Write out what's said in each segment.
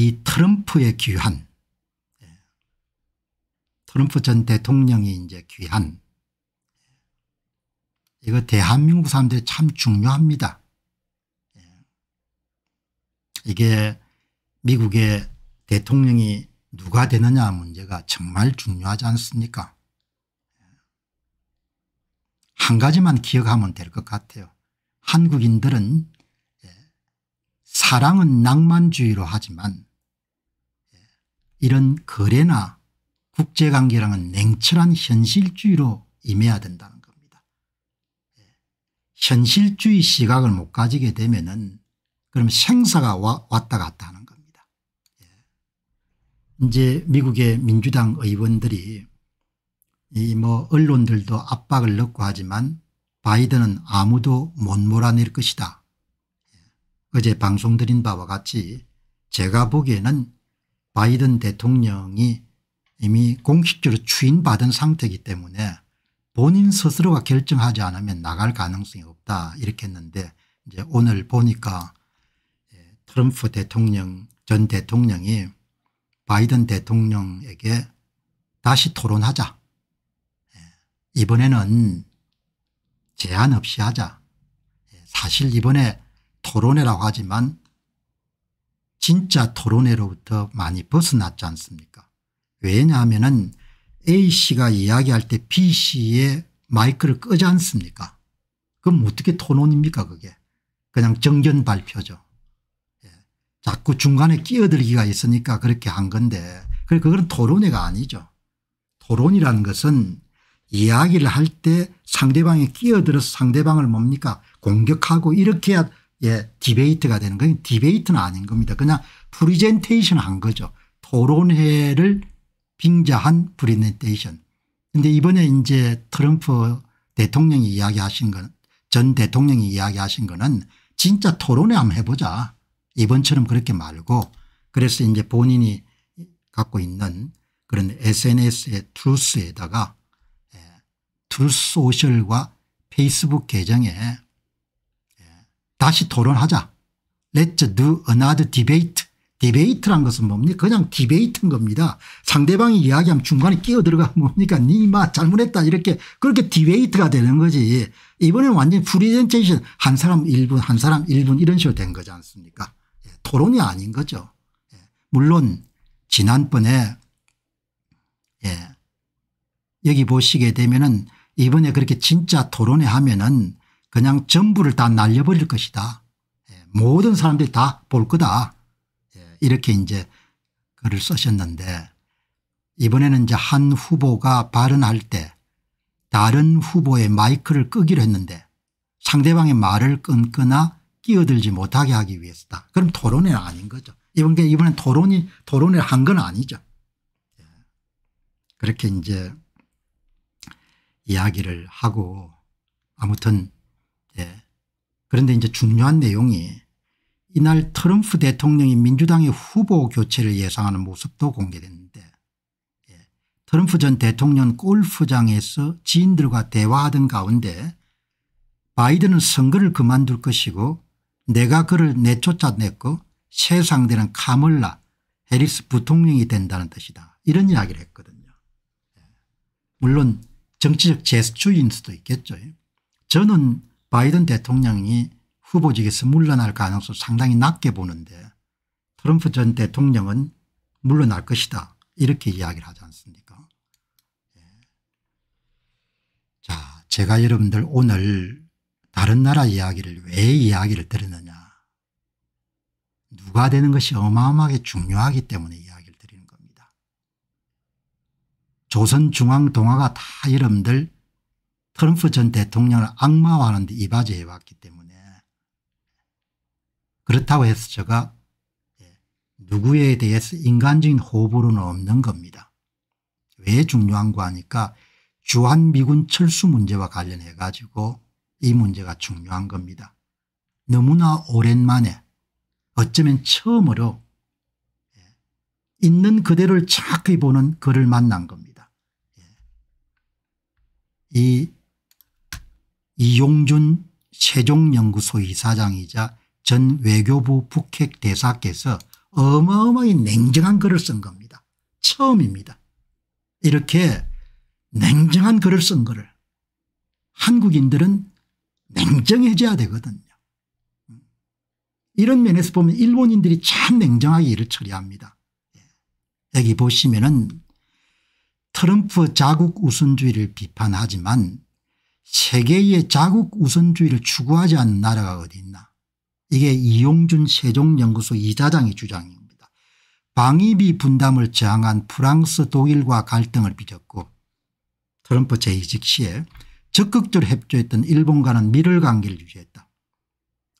이 트럼프의 귀환 예. 트럼프 전 대통령이 이제 귀환 예. 이거 대한민국 사람들이 참 중요합니다. 예. 이게 미국의 대통령이 누가 되느냐 문제가 정말 중요하지 않습니까 한 가지만 기억하면 될 것 같아요. 한국인들은 사랑은 낭만주의로 하지만 이런 거래나 국제관계랑은 냉철한 현실주의로 임해야 된다는 겁니다. 예. 현실주의 시각을 못 가지게 되면 은 그럼 생사가 와, 왔다 갔다 하는 겁니다. 예. 이제 미국의 민주당 의원들이 이 뭐 언론들도 압박을 넣고 하지만 바이든은 아무도 못 몰아낼 것이다. 예. 어제 방송드린 바와 같이 제가 보기에는 바이든 대통령이 이미 공식적으로 추인받은 상태이기 때문에 본인 스스로가 결정하지 않으면 나갈 가능성이 없다 이렇게 했는데 이제 오늘 보니까 예, 트럼프 대통령 전 대통령이 바이든 대통령에게 다시 토론하자 예, 이번에는 제한 없이 하자 예, 사실 이번에 토론회라고 하지만 진짜 토론회로부터 많이 벗어났지 않습니까 왜냐하면 A씨가 이야기할 때 B씨의 마이크를 끄지 않습니까 그럼 어떻게 토론입니까 그게 그냥 정견 발표죠 예. 자꾸 중간에 끼어들기가 있으니까 그렇게 한 건데 그래 그건 토론회가 아니죠 토론이라는 것은 이야기를 할 때 상대방이 끼어들어서 상대방을 뭡니까 공격하고 이렇게 해야 예, 디베이트가 되는 거예요. 디베이트는 아닌 겁니다. 그냥 프리젠테이션 한 거죠. 토론회를 빙자한 프리젠테이션. 근데 이번에 이제 트럼프 대통령이 이야기하신 건, 전 대통령이 이야기하신 거는 진짜 토론회 한번 해보자. 이번처럼 그렇게 말고 그래서 이제 본인이 갖고 있는 그런 SNS의 트루스에다가 예, 트루소셜과 페이스북 계정에 다시 토론하자. Let's do another debate. 디베이트란 것은 뭡니까? 그냥 디베이트인 겁니다. 상대방이 이야기하면 중간에 끼어 들어가 뭡니까? 니마 잘못했다 이렇게 그렇게 디베이트가 되는 거지. 이번에 완전 프리젠테이션 한 사람 1분 한 사람 1분 이런 식으로 된 거지 않습니까? 예, 토론이 아닌 거죠. 예, 물론 지난번에 예, 여기 보시게 되면은 이번에 그렇게 진짜 토론회 하면은 그냥 전부를 다 날려버릴 것이다. 예, 모든 사람들이 다 볼 거다. 예, 이렇게 이제 글을 쓰셨는데 이번에는 이제 한 후보가 발언할 때 다른 후보의 마이크를 끄기로 했는데 상대방의 말을 끊거나 끼어들지 못하게 하기 위해서다. 그럼 토론회 아닌 거죠. 이번 게 이번엔 토론이 토론을 한 건 아니죠. 예, 그렇게 이제 이야기를 하고 아무튼 예. 그런데 이제 중요한 내용이 이날 트럼프 대통령이 민주당의 후보 교체를 예상하는 모습도 공개됐는데 예. 트럼프 전 대통령 골프장에서 지인들과 대화하던 가운데 바이든은 선거를 그만둘 것이고 내가 그를 내쫓아냈고 새 상대는 카멀라 해리스 부통령이 된다는 뜻이다 이런 이야기를 했거든요. 예. 물론 정치적 제스처인 수도 있겠죠. 예. 저는 바이든 대통령이 후보직에서 물러날 가능성 상당히 낮게 보는데 트럼프 전 대통령은 물러날 것이다 이렇게 이야기를 하지 않습니까 예. 자 제가 여러분들 오늘 다른 나라 이야기를 왜 이야기를 드리느냐 누가 되는 것이 어마어마하게 중요하기 때문에 이야기를 드리는 겁니다. 조선중앙동화가 다 여러분들 트럼프 전 대통령을 악마화하는 데 이바지해 왔기 때문에 그렇다고 해서 제가 예, 누구에 대해서 인간적인 호불호는 없는 겁니다. 왜 중요한가 하니까 주한미군 철수 문제와 관련해 가지고 이 문제가 중요한 겁니다. 너무나 오랜만에 어쩌면 처음으로 예, 있는 그대로를 정확히 보는 글을 만난 겁니다. 예. 이 이용준 세종연구소 이사장이자 전 외교부 북핵 대사께서 어마어마히 냉정한 글을 쓴 겁니다. 처음입니다. 이렇게 냉정한 글을 쓴 글을 한국인들은 냉정해져야 되거든요. 이런 면에서 보면 일본인들이 참 냉정하게 일을 처리합니다. 여기 보시면은 트럼프 자국 우선주의를 비판하지만 세계의 자국 우선주의를 추구하지 않는 나라가 어디 있나 이게 이용준 세종연구소 이사장의 주장입니다. 방위비 분담을 저항한 프랑스 독일과 갈등을 빚었고 트럼프 재이직 시에 적극적으로 협조했던 일본과는 밀을 관계를 유지했다.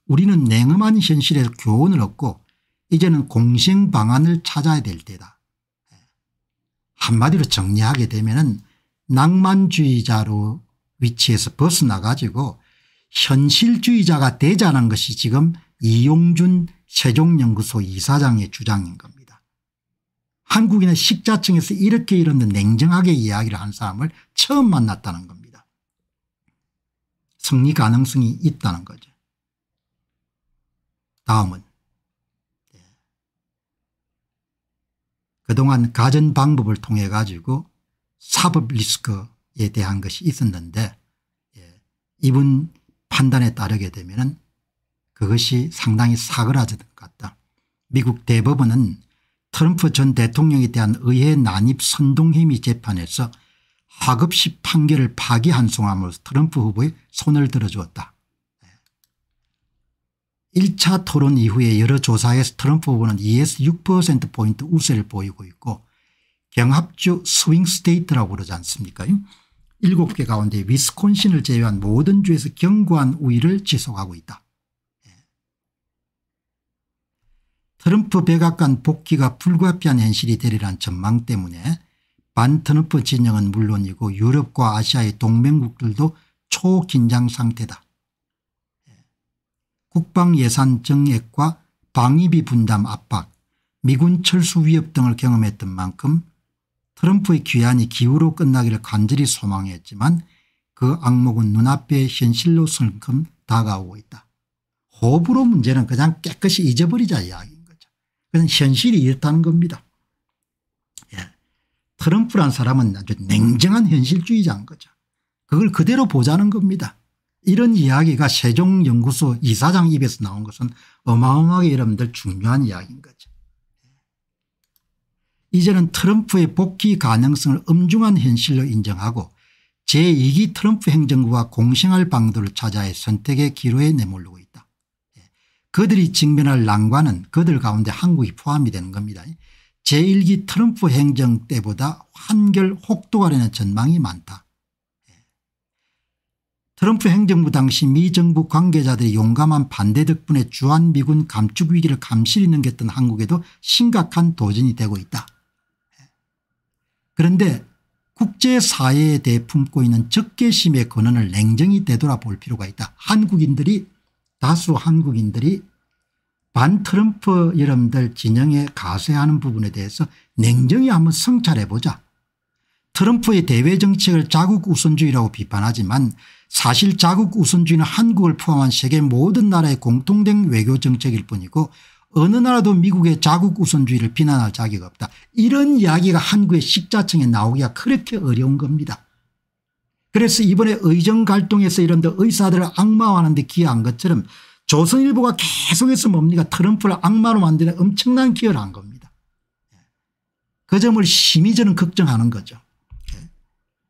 우리는 냉엄한 현실에서 교훈을 얻고 이제는 공생 방안을 찾아야 될 때다. 예. 한마디로 정리하게 되면 낭만주의자로 위치에서 벗어나가지고 현실주의자가 되자는 것이 지금 이용준 세종연구소 이사장의 주장인 겁니다. 한국인의 식자층에서 이렇게 이런데 냉정하게 이야기를 한 사람을 처음 만났다는 겁니다. 승리 가능성이 있다는 거죠. 다음은 네. 그동안 가전 방법을 통해 가지고 사법 리스크 에 대한 것이 있었는데 예, 이분 판단에 따르게 되면 그것이 상당히 사그라진 것 같다. 미국 대법원은 트럼프 전 대통령에 대한 의회 난입 선동혐의 재판에서 하급식 판결을 파기한 송함으로 트럼프 후보의 손을 들어주었다. 1차 예. 토론 이후에 여러 조사에서 트럼프 후보는 2에서 6%포인트 우세를 보이고 있고 경합주 스윙 스테이트라고 그러지 않습니까 7개 가운데 위스콘신을 제외한 모든 주에서 견고한 우위를 지속하고 있다. 예. 트럼프 백악관 복귀가 불가피한 현실이 되리란 전망 때문에 반트럼프 진영은 물론이고 유럽과 아시아의 동맹국들도 초긴장 상태다. 예. 국방예산 정액과 방위비 분담 압박, 미군 철수 위협 등을 경험했던 만큼 트럼프의 귀환이 기후로 끝나기를 간절히 소망했지만 그 악몽은 눈앞에 현실로서금 다가오고 있다. 호불호 문제는 그냥 깨끗이 잊어버리자 이야기인 거죠. 그건 현실이 이렇다는 겁니다. 예. 트럼프란 사람은 아주 냉정한 현실주의자인 거죠. 그걸 그대로 보자는 겁니다. 이런 이야기가 세종연구소 이사장 입에서 나온 것은 어마어마하게 여러분들 중요한 이야기인 거죠. 이제는 트럼프의 복귀 가능성을 엄중한 현실로 인정하고 제2기 트럼프 행정부와 공생할 방도를 찾아의 선택의 기로에 내몰리고 있다. 예. 그들이 직면할 난관은 그들 가운데 한국이 포함이 되는 겁니다. 제1기 트럼프 행정 때보다 한결 혹독하려는 전망이 많다. 예. 트럼프 행정부 당시 미 정부 관계자들의 용감한 반대 덕분에 주한미군 감축 위기를 감실히 넘겼던 한국에도 심각한 도전이 되고 있다. 그런데 국제사회에 대해 품고 있는 적개심의 권한을 냉정히 되돌아볼 필요가 있다. 한국인들이 다수 한국인들이 반트럼프 여러분들 진영에 가세하는 부분에 대해서 냉정히 한번 성찰해보자. 트럼프의 대외 정책을 자국 우선주의라고 비판하지만 사실 자국 우선주의는 한국을 포함한 세계 모든 나라의 공통된 외교 정책일 뿐이고 어느 나라도 미국의 자국 우선주의를 비난할 자격이 없다. 이런 이야기가 한국의 식자층에 나오기가 그렇게 어려운 겁니다. 그래서 이번에 의정 갈동에서 이런 데 의사들을 악마화하는데 기여한 것처럼 조선일보가 계속해서 뭡니까 트럼프를 악마로 만드는 엄청난 기여를 한 겁니다. 그 점을 심히 저는 걱정하는 거죠.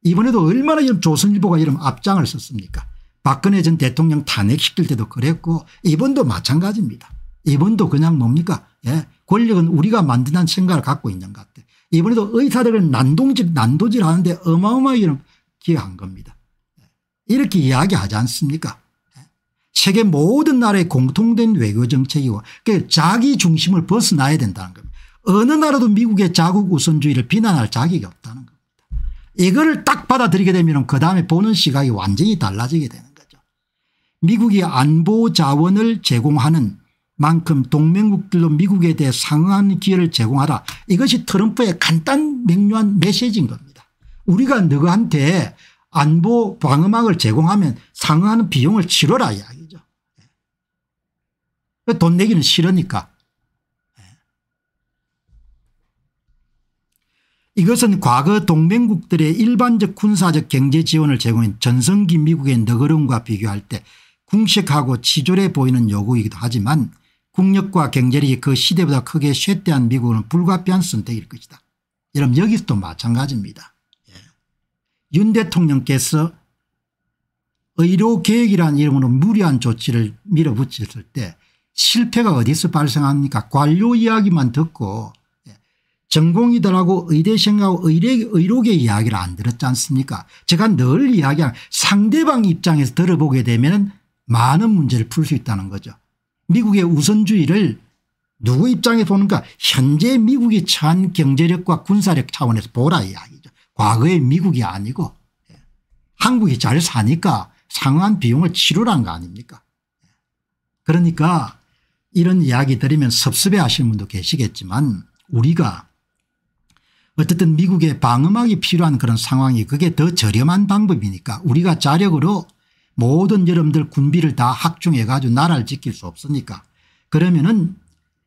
이번에도 얼마나 이런 조선일보가 이런 앞장을 섰습니까 박근혜 전 대통령 탄핵시킬 때도 그랬고 이번도 마찬가지입니다. 이번도 그냥 뭡니까 예. 권력은 우리가 만든다는 생각을 갖고 있는 것 같아. 이번에도 의사들을 난동질 난도질 하는데 어마어마하게 기여한 겁니다. 예, 이렇게 이야기하지 않습니까 예, 세계 모든 나라의 공통된 외교정책이고 그 자기 중심을 벗어나야 된다는 겁니다. 어느 나라도 미국의 자국 우선주의를 비난할 자격이 없다는 겁니다. 이거딱 받아들이게 되면 그 다음에 보는 시각이 완전히 달라지게 되는 거죠. 미국이 안보 자원을 제공하는 만큼 동맹국들도 미국에 대해 상응하는 기회를 제공하라 이것이 트럼프의 간단 명료한 메시지인 겁니다. 우리가 너한테 희 안보 방음망을 제공하면 상응하는 비용을 치러라 이야기죠. 예. 돈 내기는 싫으니까. 예. 이것은 과거 동맹국들의 일반적 군사적 경제 지원을 제공한 전성기 미국의 너그러움과 비교할 때 궁색하고 치졸해 보이는 요구이기도 하지만 국력과 경제력이 그 시대보다 크게 쇠퇴한 미국은 불가피한 선택일 것이다. 여러분 여기서도 마찬가지입니다. 예. 윤 대통령께서 의료계획이라는 이름으로 무리한 조치를 밀어붙였을 때 실패가 어디서 발생합니까 관료 이야기만 듣고 예. 전공이더라고 의대 생하고 의대, 의료계 이야기를 안 들었지 않습니까 제가 늘 이야기한 상대방 입장에서 들어보게 되면 많은 문제를 풀 수 있다는 거죠. 미국의 우선주의를 누구 입장에 서 보는가 현재 미국이 처한 경제력과 군사력 차원에서 보라 이야기죠. 과거의 미국이 아니고 예. 한국이 잘 사니까 상한 비용을 치료란 거 아닙니까 예. 그러니까 이런 이야기 들으면 섭섭해 하시는 분도 계시겠지만 우리가 어쨌든 미국의 방음막이 필요한 그런 상황이 그게 더 저렴한 방법이니까 우리가 자력으로 모든 여러분들 군비를 다 학중해 가지고 나라를 지킬 수 없으니까 그러면은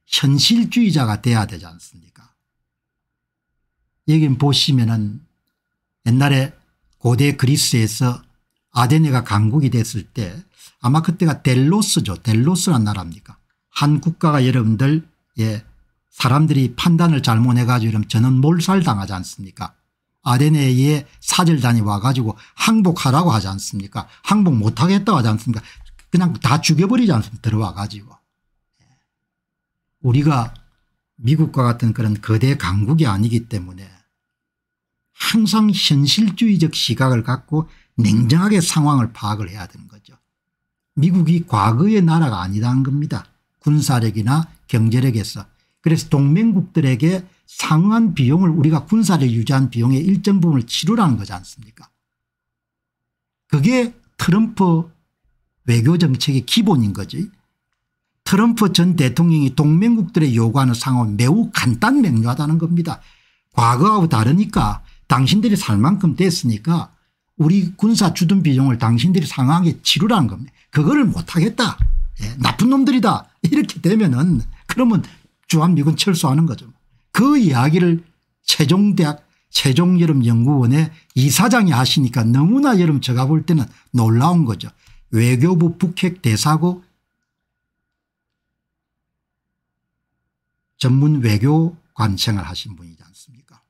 현실주의자가 돼야 되지 않습니까 여긴 보시면은 옛날에 고대 그리스에서 아데네가 강국이 됐을 때 아마 그때가 델로스죠. 델로스란 나라입니까 한 국가가 여러분들 예 사람들이 판단을 잘못해가지고 이러면 저는 몰살당하지 않습니까 아레네의 사절단이 와가지고 항복하라고 하지 않습니까 항복 못하겠다고 하지 않습니까 그냥 다 죽여버리지 않습니까 들어와가지고 예. 우리가 미국과 같은 그런 거대 강국이 아니기 때문에 항상 현실주의적 시각을 갖고 냉정하게 상황을 파악을 해야 되는 거죠. 미국이 과거의 나라가 아니라는 겁니다. 군사력이나 경제력에서 그래서 동맹국들에게 상한 비용을 우리가 군사를 유지한 비용의 일정 부분을 치르라는 거지 않습니까 그게 트럼프 외교정책의 기본인 거지 트럼프 전 대통령이 동맹국들의 요구하는 상황은 매우 간단 명료하다는 겁니다. 과거하고 다르니까 당신들이 살 만큼 됐으니까 우리 군사 주둔 비용을 당신들이 상황에 치르라는 겁니다. 그거를 못하겠다. 예, 나쁜 놈들이다. 이렇게 되면은 그러면 주한미군 철수하는 거죠. 그 이야기를 세종대학 세종여름연구원의 이사장이 하시니까 너무나 여름 제가 볼 때는 놀라운 거죠. 외교부 북핵 대사고 전문 외교관 생활 하신 분이지 않습니까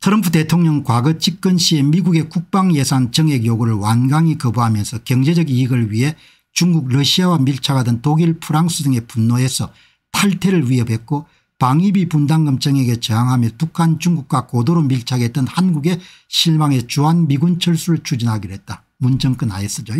트럼프 대통령 과거 집권 시에 미국의 국방예산 정액 요구를 완강히 거부하면서 경제적 이익을 위해 중국 러시아와 밀착하던 독일 프랑스 등의 분노에서 탈퇴를 위협했고 방위비 분담 검정에 저항하며 북한 중국과 고도로 밀착했던 한국의 실망의 주한미군 철수를 추진하기로 했다. 문정권 하에서죠.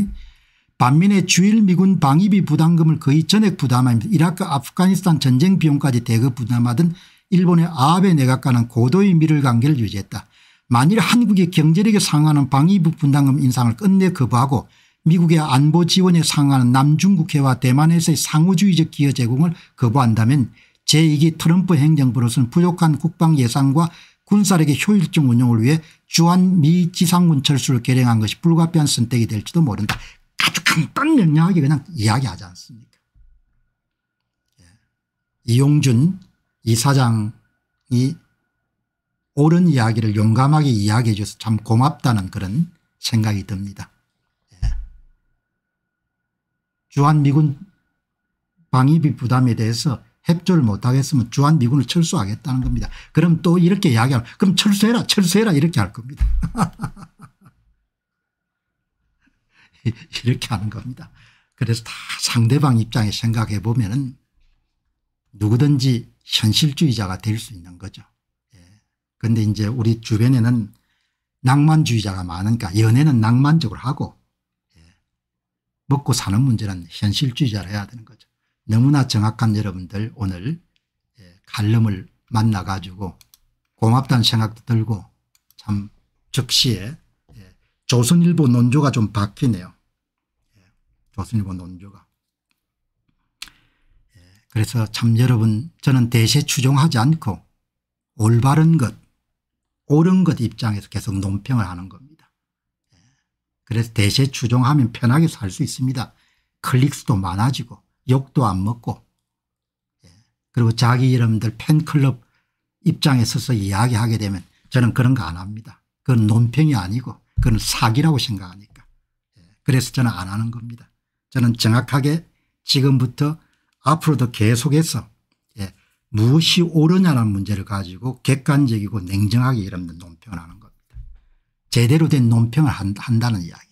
반면에 주일미군 방위비 부담금을 거의 전액 부담하면서 이라크 아프가니스탄 전쟁 비용까지 대거 부담하던 일본의 아베 내각과는 고도의 미를 관계를 유지했다. 만일 한국의 경제력에 상하는 방위비 분담금 인상을 끝내 거부하고 미국의 안보 지원에 상응하는 남중국해와 대만에서의 상호주의적 기여 제공을 거부한다면 제2기 트럼프 행정부로서는 부족한 국방 예산과 군사력의 효율적 운용을 위해 주한미 지상군 철수를 개량한 것이 불가피한 선택이 될지도 모른다. 아주 간단명료하게 그냥 이야기하지 않습니까 예. 이용준 이사장이 옳은 이야기를 용감하게 이야기해 줘서 참 고맙다는 그런 생각이 듭니다. 주한미군 방위비 부담에 대해서 협조를 못하겠으면 주한미군을 철수하겠다는 겁니다. 그럼 또 이렇게 이야기하면 그럼 철수해라 철수해라 이렇게 할 겁니다. 이렇게 하는 겁니다. 그래서 다 상대방 입장에 생각해 보면 은 누구든지 현실주의자가 될 수 있는 거죠. 그런데 예. 이제 우리 주변에는 낭만주의자가 많으니까 연애는 낭만적으로 하고 먹고 사는 문제는 현실주의자로 해야 되는 거죠. 너무나 정확한 여러분들 오늘 예, 갈름을 만나 가지고 고맙다는 생각도 들고 참 적시에 예, 조선일보 논조가 좀 바뀌네요. 예, 조선일보 논조가. 그래서 참 여러분 저는 대세 추종하지 않고 올바른 것 옳은 것 입장에서 계속 논평을 하는 겁니다. 그래서 대세 추종하면 편하게 살 수 있습니다. 클릭수도 많아지고 욕도 안 먹고 예. 그리고 자기 여러들 팬클럽 입장에 서서 이야기하게 되면 저는 그런 거 안 합니다. 그건 논평이 아니고 그건 사기라고 생각하니까. 예. 그래서 저는 안 하는 겁니다. 저는 정확하게 지금부터 앞으로도 계속해서 예, 무엇이 옳으냐는 문제를 가지고 객관적이고 냉정하게 여러 논평하는 제대로 된 논평을 한, 다는 이야기.